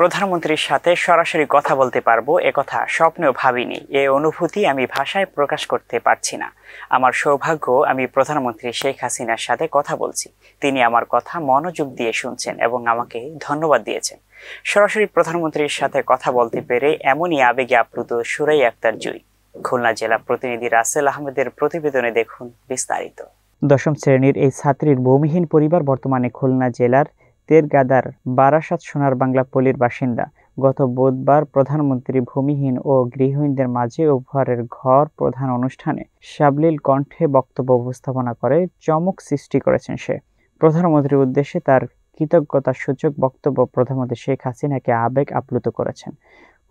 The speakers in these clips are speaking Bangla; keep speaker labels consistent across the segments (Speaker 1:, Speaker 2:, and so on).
Speaker 1: প্রধানমন্ত্রীর সাথে সরাসরি কথা বলতে পারবো একথা স্বপ্নেও ভাবিনি এ অনুভূতি আমি ভাষায় প্রকাশ করতে পারছি না আমার সৌভাগ্য আমি প্রধানমন্ত্রী শেখ হাসিনার সাথে কথা বলছি তিনি আমার কথা মনোযোগ দিয়ে শুনছেন এবং আমাকে ধন্যবাদ দিয়েছেন সরাসরি প্রধানমন্ত্রীর সাথে কথা বলতে পেরে এমনই আবেগে আপ্লুত সুরাই আক্তার জুই খুলনা জেলা প্রতিনিধি রাসেল আহমেদের প্রতিবেদনে দেখুন বিস্তারিত দশম শ্রেণীর এই ছাত্রীর ভূমিহীন পরিবার বর্তমানে খুলনা জেলার গাদার বারাসাত সোনার বাংলা পল্লীর বাসিন্দা গত বুধবার প্রধানমন্ত্রী ভূমিহীন ও গৃহহীনদের মাঝে উপহারের ঘর প্রধান অনুষ্ঠানে সাবলীল কণ্ঠে বক্তব্য উপস্থাপনা করে চমক সৃষ্টি করেছেন সে প্রধানমন্ত্রীর উদ্দেশ্যে তার কৃতজ্ঞতা সূচক বক্তব্য প্রধানমন্ত্রী শেখ হাসিনাকে আবেগ আপ্লুত করেছেন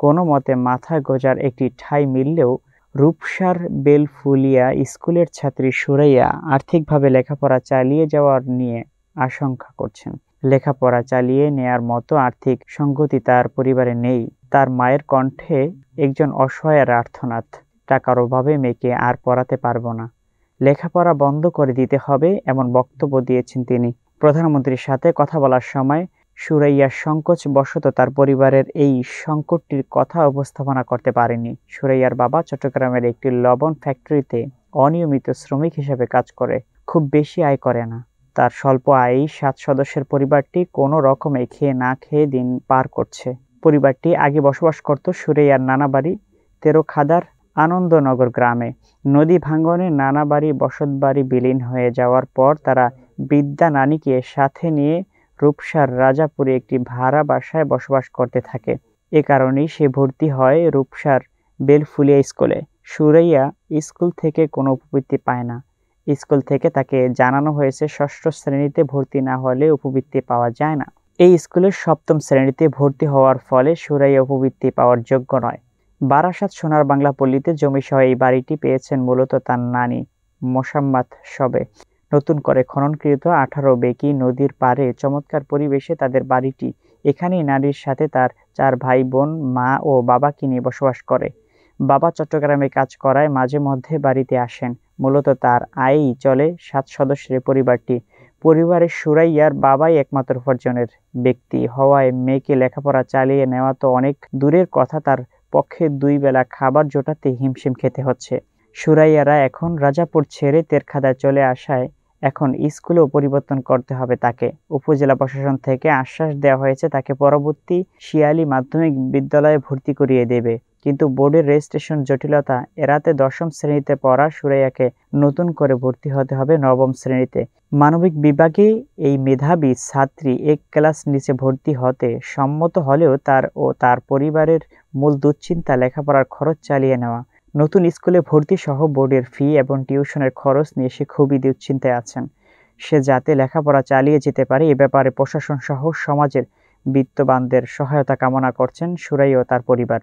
Speaker 1: কোনো মতে মাথা গোজার একটি ঠাই মিললেও রূপসার বেলফুলিয়া স্কুলের ছাত্রী সুরাইয়া আর্থিকভাবে লেখাপড়া চালিয়ে যাওয়ার নিয়ে আশঙ্কা করছেন লেখাপড়া চালিয়ে নেয়ার মতো আর্থিক সংগতি তার পরিবারে নেই তার মায়ের কণ্ঠে একজন অসহায়ের আর্থনাথ টাকার অভাবে মেয়েকে আর পড়াতে পারবো না লেখাপড়া বন্ধ করে দিতে হবে এমন বক্তব্য দিয়েছেন তিনি প্রধানমন্ত্রীর সাথে কথা বলার সময় সুরাইয়ার সংকোচ বশত তার পরিবারের এই সংকটটির কথা উপস্থাপনা করতে পারেনি সুরাইয়ার বাবা চট্টগ্রামের একটি লবণ ফ্যাক্টরিতে অনিয়মিত শ্রমিক হিসেবে কাজ করে খুব বেশি আয় করে না তার স্বল্প আয়ে সাত সদস্যের পরিবারটি কোনো রকমে খেয়ে না খেয়ে দিন পার করছে পরিবারটি আগে বসবাস করত সুরেয়ার নানাবাড়ি তেরো খাদার আনন্দনগর গ্রামে নদী ভাঙ্গনে নানাবাড়ি বসতবাড়ি বিলীন হয়ে যাওয়ার পর তারা বিদ্যা নানীকে সাথে নিয়ে রূপসার রাজাপুরে একটি ভাড়া বাসায় বসবাস করতে থাকে এ কারণেই সে ভর্তি হয় রূপসার বেলফুলিয়া স্কুলে সুরাইয়া স্কুল থেকে কোনো উপবৃত্তি পায় না স্কুল থেকে তাকে জানানো হয়েছে ষষ্ঠ শ্রেণীতে ভর্তি না হলে উপবৃত্তি পাওয়া যায় না এই স্কুলের সপ্তম শ্রেণীতে ভর্তি হওয়ার ফলে সুরাই উপবৃত্তি পাওয়ার যোগ্য নয় বারাসাত সোনার বাংলা পল্লীতে জমি সহ এই বাড়িটি পেয়েছেন মূলত তার নানি মোসাম্মাত সবে নতুন করে খননকৃত আঠারো বেকি নদীর পারে চমৎকার পরিবেশে তাদের বাড়িটি এখানেই নারীর সাথে তার চার ভাই বোন মা ও বাবাকে নিয়ে বসবাস করে বাবা চট্টগ্রামে কাজ করায় মাঝে মধ্যে বাড়িতে আসেন মূলত তার আয়েই চলে সাত সদস্যের পরিবারটি পরিবারের সুরাইয়ার বাবাই একমাত্র উপার্জনের ব্যক্তি হওয়ায় মেয়েকে লেখাপড়া চালিয়ে নেওয়া তো অনেক দূরের কথা তার পক্ষে দুই বেলা খাবার জোটাতে হিমশিম খেতে হচ্ছে সুরাইয়ারা এখন রাজাপুর ছেড়ে তেরখাদায় চলে আসায় এখন স্কুলেও পরিবর্তন করতে হবে তাকে উপজেলা প্রশাসন থেকে আশ্বাস দেওয়া হয়েছে তাকে পরবর্তী শিয়ালি মাধ্যমিক বিদ্যালয়ে ভর্তি করিয়ে দেবে কিন্তু বোর্ডের রেজিস্ট্রেশন জটিলতা এরাতে দশম শ্রেণীতে পড়া সুরাইয়াকে নতুন করে ভর্তি হতে হবে নবম শ্রেণীতে মানবিক বিভাগে এই মেধাবী ছাত্রী এক ক্লাস নিচে ভর্তি হতে সম্মত হলেও তার ও তার পরিবারের মূল দুশ্চিন্তা লেখাপড়ার খরচ চালিয়ে নেওয়া নতুন স্কুলে ভর্তি সহ বোর্ডের ফি এবং টিউশনের খরচ নিয়ে সে খুবই দুশ্চিন্তায় আছেন সে যাতে লেখাপড়া চালিয়ে যেতে পারে এ ব্যাপারে প্রশাসন সহ সমাজের বিত্তবানদের সহায়তা কামনা করছেন সুরাই ও তার পরিবার